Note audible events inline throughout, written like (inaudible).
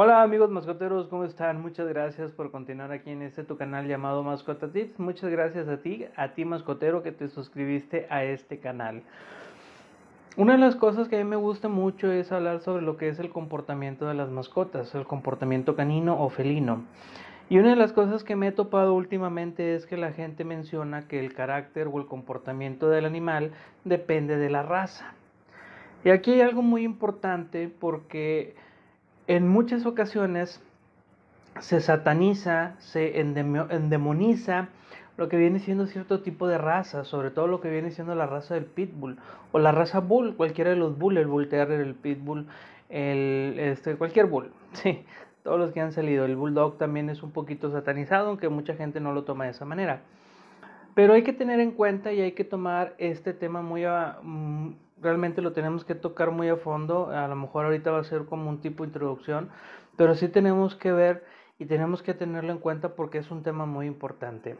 Hola amigos mascoteros, ¿cómo están? Muchas gracias por continuar aquí en este tu canal llamado Mascota Tips. Muchas gracias a ti, a ti mascotero que te suscribiste a este canal. Una de las cosas que a mí me gusta mucho es hablar sobre lo que es el comportamiento de las mascotas, el comportamiento canino o felino. Y una de las cosas que me he topado últimamente es que la gente menciona que el carácter o el comportamiento del animal depende de la raza. Y aquí hay algo muy importante porque en muchas ocasiones se sataniza, se endemoniza lo que viene siendo cierto tipo de raza, sobre todo lo que viene siendo la raza del pitbull o la raza bull, cualquiera de los bull, el bull terrier, el pitbull, el, este, cualquier bull, (laughs) todos los que han salido. El bulldog también es un poquito satanizado, aunque mucha gente no lo toma de esa manera. Pero hay que tener en cuenta y hay que tomar este tema muy mm, realmente lo tenemos que tocar muy a fondo. A lo mejor ahorita va a ser como un tipo de introducción, pero sí tenemos que ver y tenemos que tenerlo en cuenta porque es un tema muy importante.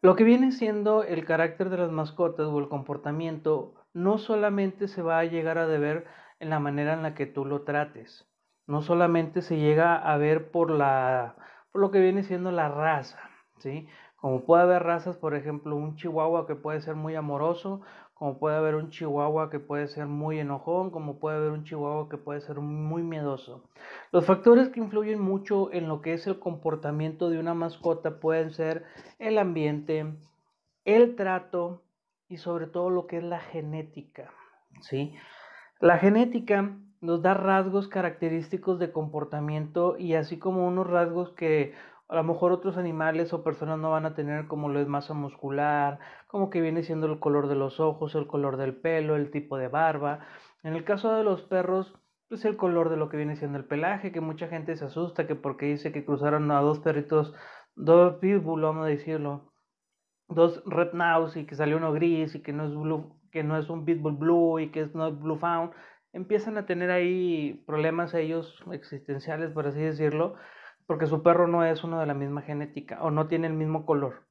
Lo que viene siendo el carácter de las mascotas o el comportamiento no solamente se va a llegar a deber en la manera en la que tú lo trates, no solamente se llega a ver por, la, por lo que viene siendo la raza, ¿sí? Como puede haber razas, por ejemplo, un chihuahua que puede ser muy amoroso, como puede haber un chihuahua que puede ser muy enojón, como puede haber un chihuahua que puede ser muy miedoso. Los factores que influyen mucho en lo que es el comportamiento de una mascota pueden ser el ambiente, el trato y sobre todo lo que es la genética, ¿sí? La genética nos da rasgos característicos de comportamiento y así como unos rasgos que a lo mejor otros animales o personas no van a tener como lo es masa muscular, como que viene siendo el color de los ojos, el color del pelo, el tipo de barba. En el caso de los perros, es pues, el color de lo que viene siendo el pelaje, que mucha gente se asusta que porque dice que cruzaron a dos perritos, dos pitbull, vamos a decirlo, dos red y que salió uno gris y que no es blue, que no es un pitbull blue y que es no blue found, empiezan a tener ahí problemas ellos existenciales, por así decirlo, porque su perro no es uno de la misma genética o no tiene el mismo color.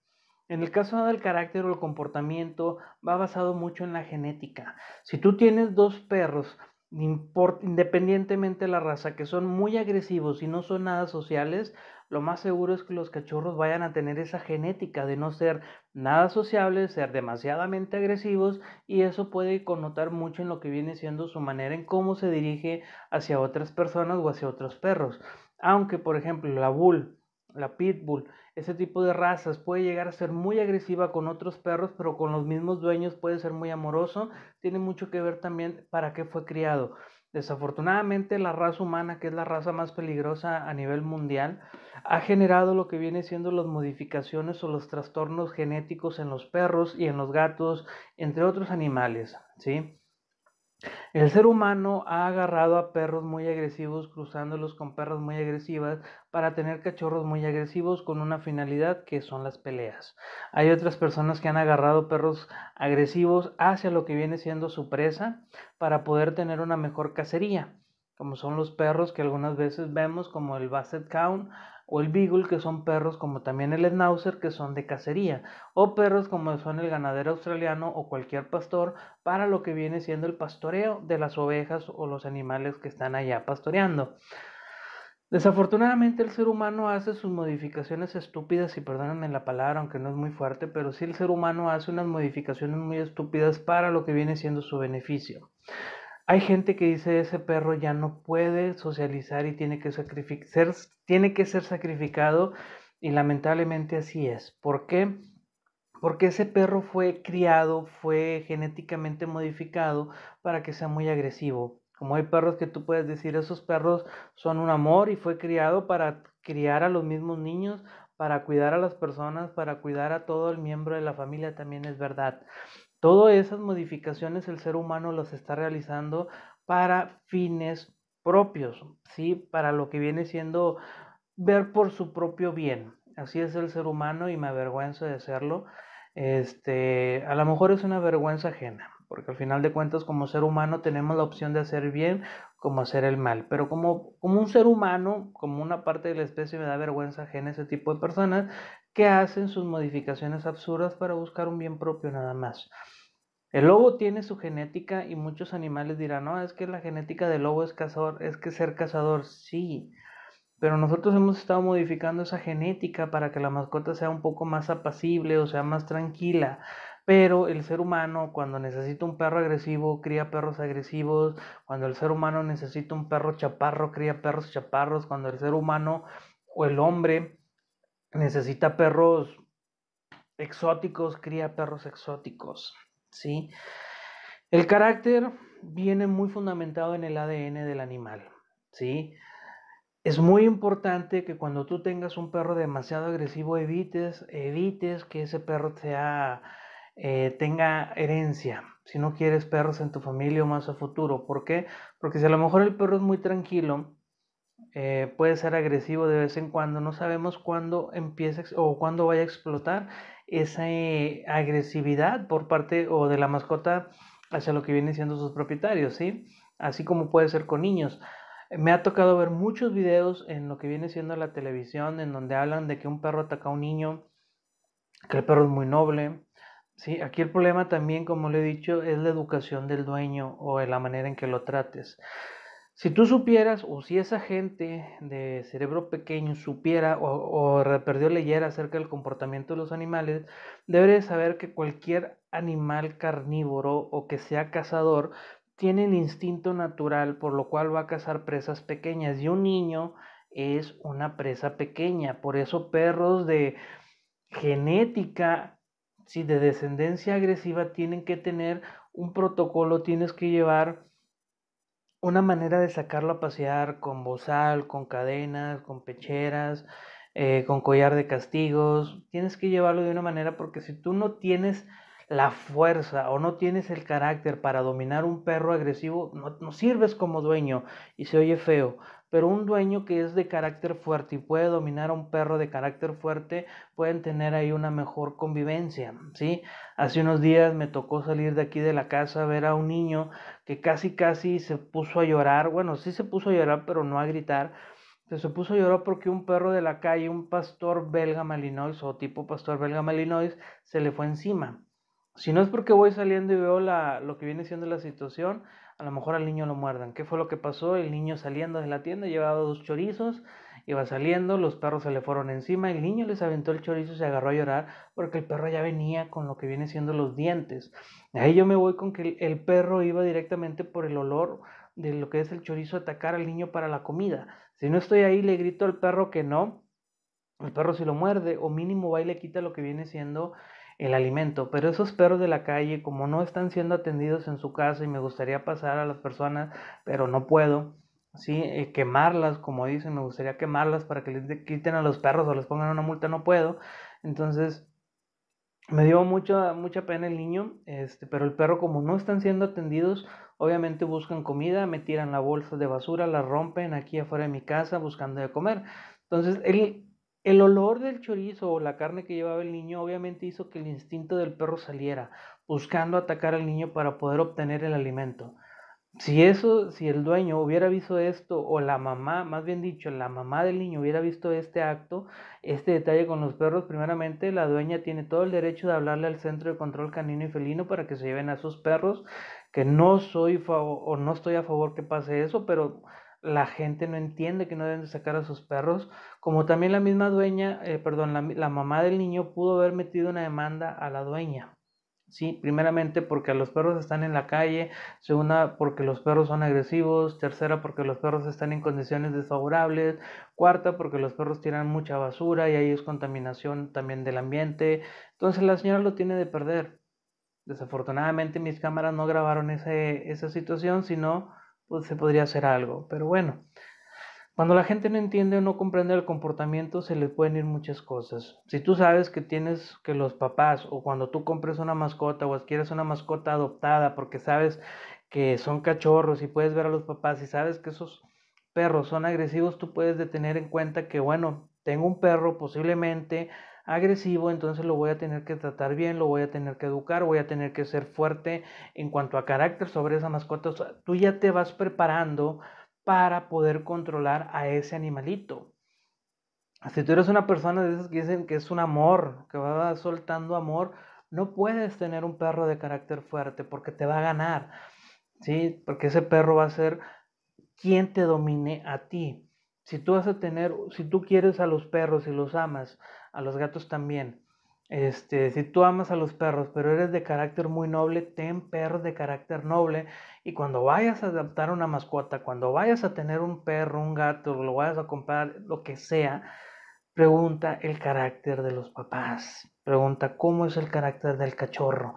En el caso del carácter o el comportamiento, va basado mucho en la genética. Si tú tienes dos perros, independientemente de la raza, que son muy agresivos y no son nada sociales, lo más seguro es que los cachorros vayan a tener esa genética de no ser nada sociables, ser demasiadamente agresivos y eso puede connotar mucho en lo que viene siendo su manera en cómo se dirige hacia otras personas o hacia otros perros. Aunque, por ejemplo, la bull, la pitbull, ese tipo de razas puede llegar a ser muy agresiva con otros perros, pero con los mismos dueños puede ser muy amoroso. Tiene mucho que ver también para qué fue criado. Desafortunadamente, la raza humana, que es la raza más peligrosa a nivel mundial, ha generado lo que viene siendo las modificaciones o los trastornos genéticos en los perros y en los gatos, entre otros animales, ¿sí? El ser humano ha agarrado a perros muy agresivos cruzándolos con perros muy agresivas para tener cachorros muy agresivos con una finalidad que son las peleas. Hay otras personas que han agarrado perros agresivos hacia lo que viene siendo su presa para poder tener una mejor cacería, como son los perros que algunas veces vemos como el Basset count o el beagle, que son perros como también el schnauzer, que son de cacería, o perros como son el ganadero australiano o cualquier pastor, para lo que viene siendo el pastoreo de las ovejas o los animales que están allá pastoreando. Desafortunadamente el ser humano hace sus modificaciones estúpidas, y perdónenme la palabra, aunque no es muy fuerte, pero sí el ser humano hace unas modificaciones muy estúpidas para lo que viene siendo su beneficio. Hay gente que dice ese perro ya no puede socializar y tiene que, ser, tiene que ser sacrificado y lamentablemente así es. ¿Por qué? Porque ese perro fue criado, fue genéticamente modificado para que sea muy agresivo. Como hay perros que tú puedes decir, esos perros son un amor y fue criado para criar a los mismos niños, para cuidar a las personas, para cuidar a todo el miembro de la familia, también es verdad. Todas esas modificaciones el ser humano las está realizando para fines propios, ¿sí? Para lo que viene siendo ver por su propio bien. Así es el ser humano y me avergüenzo de serlo. Este, a lo mejor es una vergüenza ajena, porque al final de cuentas como ser humano tenemos la opción de hacer bien como hacer el mal, pero como, como un ser humano, como una parte de la especie me da vergüenza ajena ese tipo de personas que hacen sus modificaciones absurdas para buscar un bien propio nada más. El lobo tiene su genética y muchos animales dirán, no, es que la genética del lobo es cazador, es que ser cazador, sí. Pero nosotros hemos estado modificando esa genética para que la mascota sea un poco más apacible o sea más tranquila. Pero el ser humano cuando necesita un perro agresivo, cría perros agresivos. Cuando el ser humano necesita un perro chaparro, cría perros chaparros. Cuando el ser humano o el hombre necesita perros exóticos, cría perros exóticos, ¿sí? El carácter viene muy fundamentado en el ADN del animal, ¿sí? Es muy importante que cuando tú tengas un perro demasiado agresivo evites, evites que ese perro sea, eh, tenga herencia. Si no quieres perros en tu familia o más a futuro, ¿por qué? Porque si a lo mejor el perro es muy tranquilo, eh, puede ser agresivo de vez en cuando, no sabemos cuándo empieza o cuándo vaya a explotar esa eh, agresividad por parte o de la mascota hacia lo que vienen siendo sus propietarios, ¿sí? Así como puede ser con niños. Me ha tocado ver muchos videos en lo que viene siendo la televisión, en donde hablan de que un perro ataca a un niño, que el perro es muy noble. Sí, aquí el problema también, como le he dicho, es la educación del dueño o la manera en que lo trates. Si tú supieras o si esa gente de cerebro pequeño supiera o, o perdió leyera acerca del comportamiento de los animales, debería saber que cualquier animal carnívoro o que sea cazador tiene el instinto natural por lo cual va a cazar presas pequeñas y un niño es una presa pequeña. Por eso perros de genética, de descendencia agresiva, tienen que tener un protocolo, tienes que llevar una manera de sacarlo a pasear con bozal, con cadenas, con pecheras, eh, con collar de castigos. Tienes que llevarlo de una manera porque si tú no tienes la fuerza o no tienes el carácter para dominar un perro agresivo, no, sirves como dueño y se oye feo, pero un dueño que es de carácter fuerte y puede dominar a un perro de carácter fuerte, pueden tener ahí una mejor convivencia, ¿sí? Hace unos días me tocó salir de aquí de la casa a ver a un niño que casi casi se puso a llorar, bueno, sí se puso a llorar, pero no a gritar. Se puso a llorar porque un perro de la calle, un pastor belga malinois o tipo pastor belga malinois, se le fue encima. Si no es porque voy saliendo y veo la, lo que viene siendo la situación, a lo mejor al niño lo muerdan. ¿Qué fue lo que pasó? El niño saliendo de la tienda llevaba dos chorizos, iba saliendo, los perros se le fueron encima, el niño les aventó el chorizo y se agarró a llorar porque el perro ya venía con lo que viene siendo los dientes. Ahí yo me voy con que el perro iba directamente por el olor de lo que es el chorizo a atacar al niño para la comida. Si no estoy ahí, le grito al perro que no. El perro si lo muerde o mínimo va y le quita lo que viene siendo el alimento, pero esos perros de la calle, como no están siendo atendidos en su casa y me gustaría pasar a las personas, pero no puedo, ¿sí? Eh, quemarlas, como dicen, me gustaría quemarlas para que les quiten a los perros o les pongan una multa, no puedo. Entonces, me dio mucha, mucha pena el niño, este, pero el perro como no están siendo atendidos, obviamente buscan comida, me tiran la bolsa de basura, la rompen aquí afuera de mi casa buscando de comer. Entonces, él el olor del chorizo o la carne que llevaba el niño obviamente hizo que el instinto del perro saliera, buscando atacar al niño para poder obtener el alimento. Si eso, si el dueño hubiera visto esto, o la mamá, más bien dicho, la mamá del niño hubiera visto este acto, este detalle con los perros, primeramente la dueña tiene todo el derecho de hablarle al centro de control canino y felino para que se lleven a sus perros, que no soy o no estoy a favor que pase eso, pero la gente no entiende que no deben de sacar a sus perros, como también la misma dueña, eh, perdón, la, mamá del niño pudo haber metido una demanda a la dueña. Sí, primeramente porque los perros están en la calle, segunda porque los perros son agresivos, tercera porque los perros están en condiciones desfavorables, cuarta porque los perros tiran mucha basura y ahí es contaminación también del ambiente. Entonces la señora lo tiene de perder. Desafortunadamente mis cámaras no grabaron esa situación, sino pues, se podría hacer algo. Pero bueno, cuando la gente no entiende o no comprende el comportamiento, se le pueden ir muchas cosas. Si tú sabes que tienes que los papás o cuando tú compres una mascota o adquieres una mascota adoptada porque sabes que son cachorros y puedes ver a los papás y sabes que esos perros son agresivos, tú puedes tener en cuenta que, bueno, tengo un perro posiblemente agresivo, entonces lo voy a tener que tratar bien, lo voy a tener que educar, voy a tener que ser fuerte en cuanto a carácter sobre esa mascota. tú ya te vas preparando para poder controlar a ese animalito. Si tú eres una persona de esas que dicen que es un amor, que va soltando amor, no puedes tener un perro de carácter fuerte porque te va a ganar, ¿sí? Porque ese perro va a ser quien te domine a ti. Si tú vas a tener, si tú quieres a los perros y los amas, a los gatos también. Este, si tú amas a los perros, pero eres de carácter muy noble, ten perros de carácter noble. Y cuando vayas a adaptar una mascota, cuando vayas a tener un perro, un gato, lo vayas a comprar, lo que sea, pregunta el carácter de los papás. Pregunta cómo es el carácter del cachorro.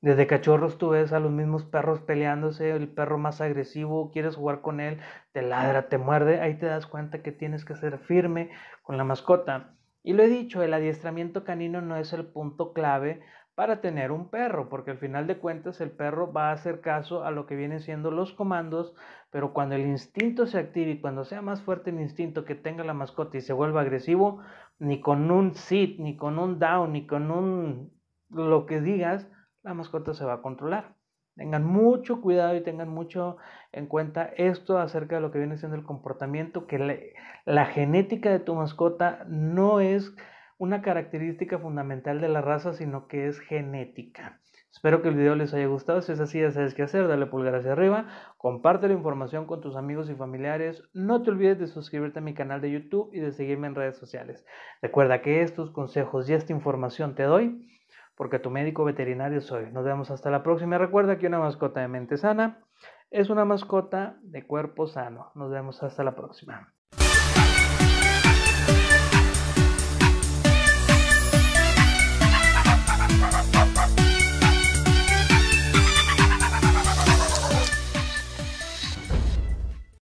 Desde cachorros tú ves a los mismos perros peleándose, el perro más agresivo, quieres jugar con él, te ladra, te muerde, ahí te das cuenta que tienes que ser firme con la mascota. Y lo he dicho, el adiestramiento canino no es el punto clave para tener un perro, porque al final de cuentas el perro va a hacer caso a lo que vienen siendo los comandos, pero cuando el instinto se active y cuando sea más fuerte el instinto que tenga la mascota y se vuelva agresivo, ni con un sit, ni con un down, ni con un lo que digas, la mascota se va a controlar. Tengan mucho cuidado y tengan mucho en cuenta esto acerca de lo que viene siendo el comportamiento, que la genética de tu mascota no es una característica fundamental de la raza, sino que es genética. Espero que el video les haya gustado. Si es así, ya sabes qué hacer. Dale pulgar hacia arriba. Comparte la información con tus amigos y familiares. No te olvides de suscribirte a mi canal de YouTube y de seguirme en redes sociales. Recuerda que estos consejos y esta información te doy porque tu médico veterinario soy. Nos vemos hasta la próxima. Recuerda que una mascota de mente sana es una mascota de cuerpo sano. Nos vemos hasta la próxima.